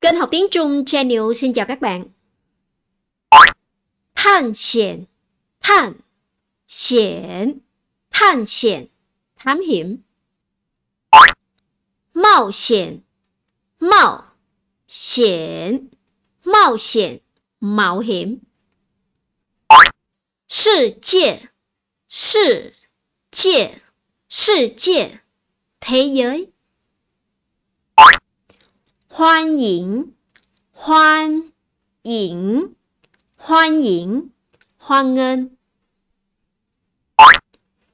Kênh học tiếng Trung Channel xin chào các bạn. Thàn hiểm, thàn hiểm, thàn hiểm, thám hiểm. Mạo hiểm, mạo hiểm, mạo hiểm, mạo hiểm. Sự 界, sự 界, sự 界, thế giới. 欢迎，欢迎，欢迎，欢迎！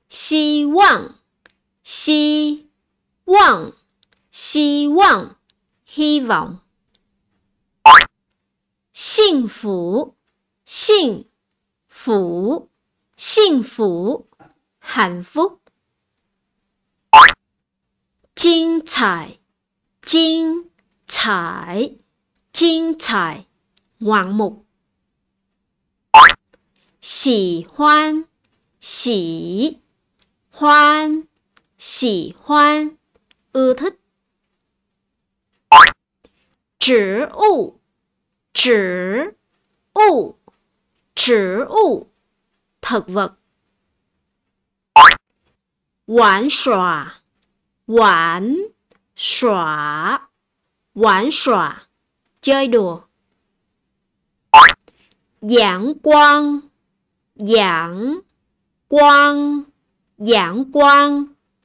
希望，希望，希望，希望！幸福，幸，福，幸福，幸福！精彩，精。彩，精彩，王目，喜欢，喜欢，喜欢，it，植物，植物，植物，thực 玩耍，玩耍。Quảng xòa, chơi đùa. Giảng quang, giảng quang, giảng quang,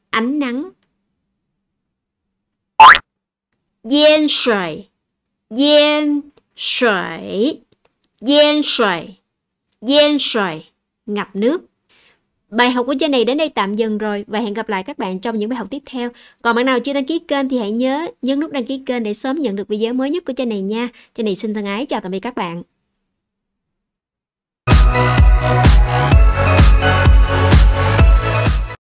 ánh nắng. Yên sợi, yên sợi, yên sợi, yên sợi, ngập nước. Bài học của Jenny này đến đây tạm dừng rồi và hẹn gặp lại các bạn trong những bài học tiếp theo. Còn bạn nào chưa đăng ký kênh thì hãy nhớ nhấn nút đăng ký kênh để sớm nhận được video mới nhất của Jenny này nha. Jenny này xin thân ái chào tạm biệt các bạn.